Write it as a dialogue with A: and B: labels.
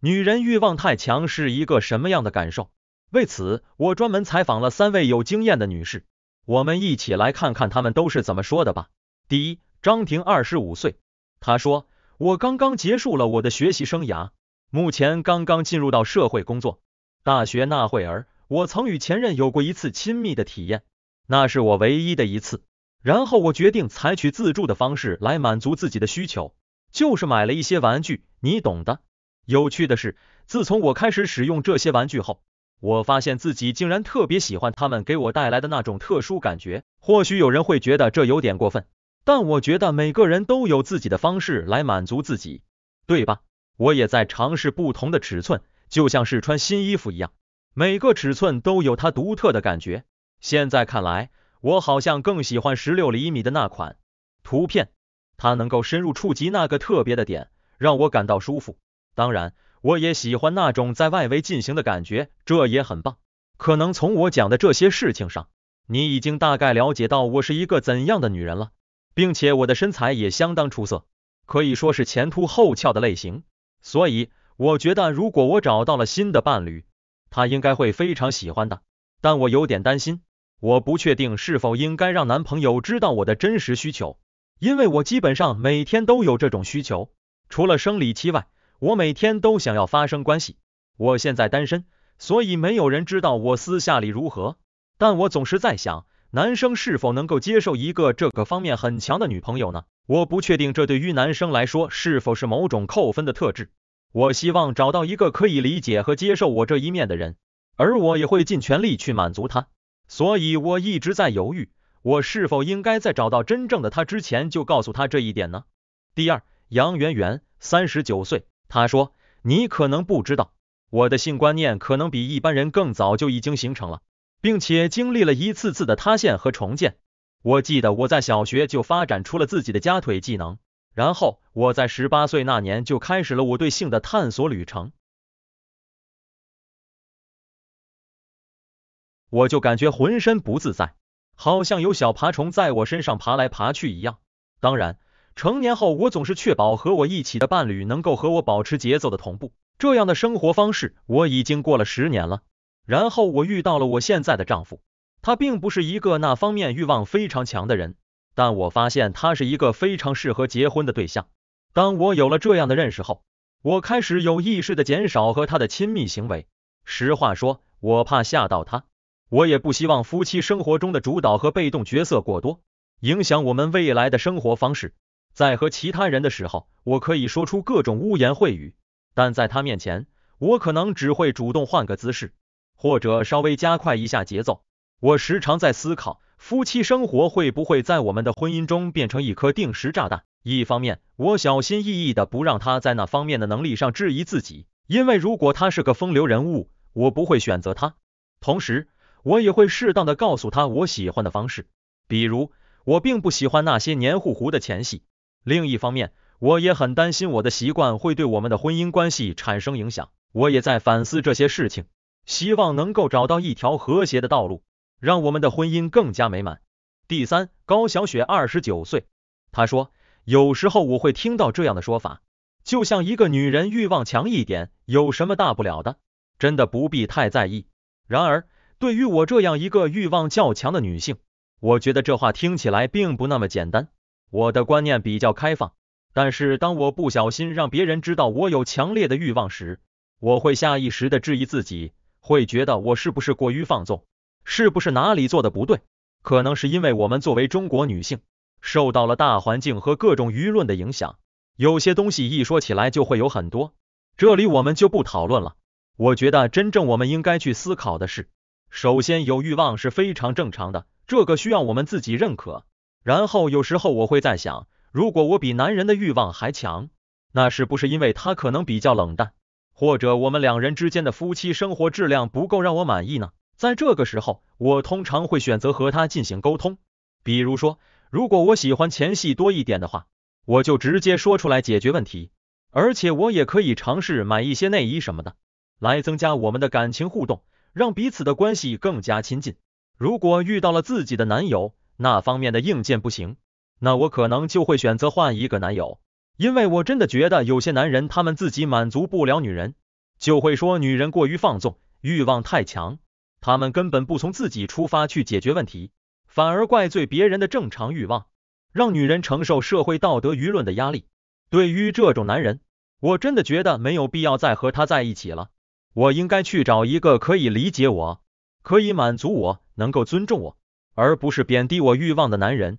A: 女人欲望太强是一个什么样的感受？为此，我专门采访了三位有经验的女士，我们一起来看看她们都是怎么说的吧。第一，张婷，二十五岁，她说：“我刚刚结束了我的学习生涯，目前刚刚进入到社会工作。大学那会儿，我曾与前任有过一次亲密的体验，那是我唯一的一次。然后我决定采取自助的方式来满足自己的需求，就是买了一些玩具，你懂的。”有趣的是，自从我开始使用这些玩具后，我发现自己竟然特别喜欢他们给我带来的那种特殊感觉。或许有人会觉得这有点过分，但我觉得每个人都有自己的方式来满足自己，对吧？我也在尝试不同的尺寸，就像是穿新衣服一样，每个尺寸都有它独特的感觉。现在看来，我好像更喜欢十六厘米的那款图片，它能够深入触及那个特别的点，让我感到舒服。当然，我也喜欢那种在外围进行的感觉，这也很棒。可能从我讲的这些事情上，你已经大概了解到我是一个怎样的女人了，并且我的身材也相当出色，可以说是前凸后翘的类型。所以，我觉得如果我找到了新的伴侣，他应该会非常喜欢的。但我有点担心，我不确定是否应该让男朋友知道我的真实需求，因为我基本上每天都有这种需求，除了生理期外。我每天都想要发生关系，我现在单身，所以没有人知道我私下里如何。但我总是在想，男生是否能够接受一个这个方面很强的女朋友呢？我不确定这对于男生来说是否是某种扣分的特质。我希望找到一个可以理解和接受我这一面的人，而我也会尽全力去满足他。所以我一直在犹豫，我是否应该在找到真正的他之前就告诉他这一点呢？第二，杨媛媛，三十九岁。他说：“你可能不知道，我的性观念可能比一般人更早就已经形成了，并且经历了一次次的塌陷和重建。我记得我在小学就发展出了自己的夹腿技能，然后我在十八岁那年就开始了我对性的探索旅程。我就感觉浑身不自在，好像有小爬虫在我身上爬来爬去一样。当然。”成年后，我总是确保和我一起的伴侣能够和我保持节奏的同步。这样的生活方式我已经过了十年了。然后我遇到了我现在的丈夫，他并不是一个那方面欲望非常强的人，但我发现他是一个非常适合结婚的对象。当我有了这样的认识后，我开始有意识的减少和他的亲密行为。实话说，我怕吓到他，我也不希望夫妻生活中的主导和被动角色过多，影响我们未来的生活方式。在和其他人的时候，我可以说出各种污言秽语，但在他面前，我可能只会主动换个姿势，或者稍微加快一下节奏。我时常在思考，夫妻生活会不会在我们的婚姻中变成一颗定时炸弹？一方面，我小心翼翼的不让他在那方面的能力上质疑自己，因为如果他是个风流人物，我不会选择他。同时，我也会适当的告诉他我喜欢的方式，比如我并不喜欢那些黏糊糊的前戏。另一方面，我也很担心我的习惯会对我们的婚姻关系产生影响。我也在反思这些事情，希望能够找到一条和谐的道路，让我们的婚姻更加美满。第三，高小雪二十九岁，她说，有时候我会听到这样的说法，就像一个女人欲望强一点有什么大不了的，真的不必太在意。然而，对于我这样一个欲望较强的女性，我觉得这话听起来并不那么简单。我的观念比较开放，但是当我不小心让别人知道我有强烈的欲望时，我会下意识的质疑自己，会觉得我是不是过于放纵，是不是哪里做的不对？可能是因为我们作为中国女性，受到了大环境和各种舆论的影响，有些东西一说起来就会有很多，这里我们就不讨论了。我觉得真正我们应该去思考的是，首先有欲望是非常正常的，这个需要我们自己认可。然后有时候我会在想，如果我比男人的欲望还强，那是不是因为他可能比较冷淡，或者我们两人之间的夫妻生活质量不够让我满意呢？在这个时候，我通常会选择和他进行沟通。比如说，如果我喜欢前戏多一点的话，我就直接说出来解决问题。而且我也可以尝试买一些内衣什么的，来增加我们的感情互动，让彼此的关系更加亲近。如果遇到了自己的男友，那方面的硬件不行，那我可能就会选择换一个男友，因为我真的觉得有些男人他们自己满足不了女人，就会说女人过于放纵，欲望太强，他们根本不从自己出发去解决问题，反而怪罪别人的正常欲望，让女人承受社会道德舆论的压力。对于这种男人，我真的觉得没有必要再和他在一起了，我应该去找一个可以理解我、可以满足我、能够尊重我。而不是贬低我欲望的男人。